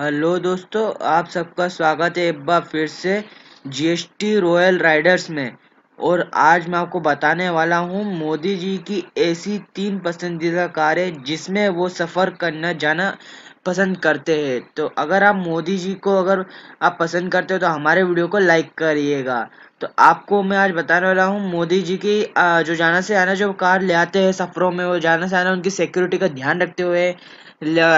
hello दोस्तों आप सबका स्वागत है एक बार फिर से जीएसटी रॉयल राइडर्स में और आज मैं आपको बताने वाला हूं मोदी जी की ऐसी तीन पसंदीदा कारें जिसमें वो सफ़र करना जाना पसंद करते हैं तो अगर आप मोदी जी को अगर आप पसंद करते हो तो हमारे वीडियो को लाइक करिएगा तो आपको मैं आज बताने वाला हूँ मोदी जी की जो जाना से आना जो कार ले आते हैं सफ़रों में वो जाना से आना उनकी सिक्योरिटी का ध्यान रखते हुए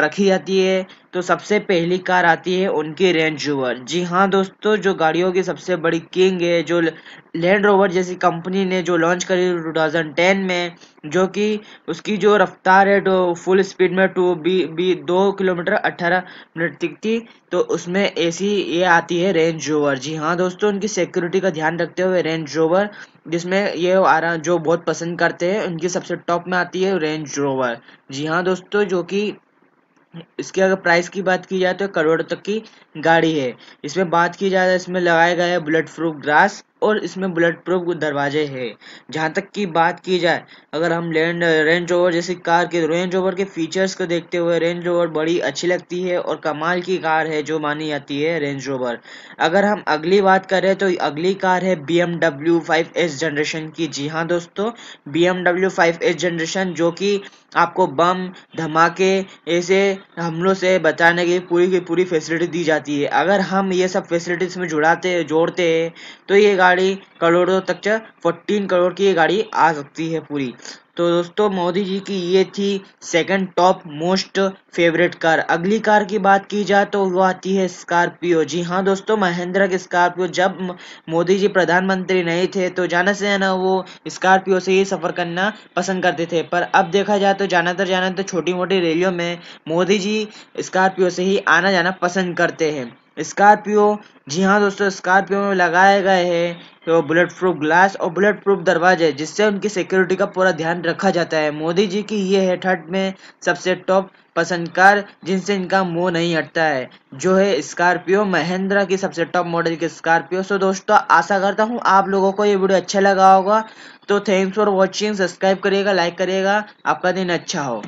रखी जाती है तो सबसे पहली कार आती है उनकी रेंज रोवर जी हाँ दोस्तों जो गाड़ियों की सबसे बड़ी किंग है जो लैंड रोवर जैसी कंपनी ने जो लॉन्च करी 2010 में जो कि उसकी जो रफ्तार है तो फुल स्पीड में टू बी बी दो किलोमीटर अट्ठारह मिनट तक थी तो उसमें ऐसी ये आती है रेंज रोवर जी हाँ दोस्तों उनकी सिक्योरिटी का ध्यान ध्यान रखते हुए रेंज रोवर जिसमें ये आ रहा जो बहुत पसंद करते हैं उनकी सबसे टॉप में आती है रेंज रोवर जी हाँ दोस्तों जो कि इसके अगर प्राइस की बात की जाए तो करोड़ तक की गाड़ी है इसमें बात की जाए इसमें लगाया गया है बुलेट प्रूफ ग्रास और इसमें बुलेट प्रूफ दरवाजे हैं जहाँ तक की बात की जाए अगर हम लैंड रेंज ओवर जैसी कार के रेंज ओवर के फीचर्स को देखते हुए रेंज ओवर बड़ी अच्छी लगती है और कमाल की कार है जो मानी जाती है रेंज ओवर अगर हम अगली बात करें तो अगली कार है B M W five S generation की जी हाँ दोस्तों B M W five S generation जो कि आपको बम धमाके ऐसे हमलों से बचाने की पूरी की पूरी फैसिलिटी दी जाती है अगर हम ये सब फैसिलिटीज में जुड़ाते जोड़ते हैं तो ये कार गाड़ी करोड़ों तक फोर्टीन करोड़ की ये गाड़ी आ सकती है पूरी तो दोस्तों मोदी जी की ये थी second top most favourite car अगली कार की बात की जाए तो वो आती है स्कॉर्पियो जी हाँ दोस्तों महिंद्रा के स्कॉर्पियो जब मोदी जी प्रधानमंत्री नहीं थे तो जाना से है ना वो स्कॉर्पियो से ही सफ़र करना पसंद करते थे पर अब देखा जाए तो ज़्यादातर जाना तो छोटी मोटी रैलियों में मोदी जी स्कॉर्पियो से ही आना जाना पसंद करते हैं स्कॉर्पियो जी हाँ दोस्तों स्कॉर्पियो में लगाए गए हैं तो बुलेट प्रूफ ग्लास और बुलेट प्रूफ दरवाजे जिससे उनकी सिक्योरिटी का पूरा ध्यान रखा जाता है मोदी जी की ये है थर्ड में सबसे टॉप पसंदकार जिनसे इनका मुंह नहीं हटता है जो है स्कॉर्पियो महिंद्रा की सबसे टॉप मॉडल की स्कॉर्पियो सो दोस्तों आशा करता हूँ आप लोगों को ये वीडियो अच्छा लगा होगा तो थैंक्स फॉर वॉचिंग सब्सक्राइब करिएगा लाइक करिएगा आपका दिन अच्छा हो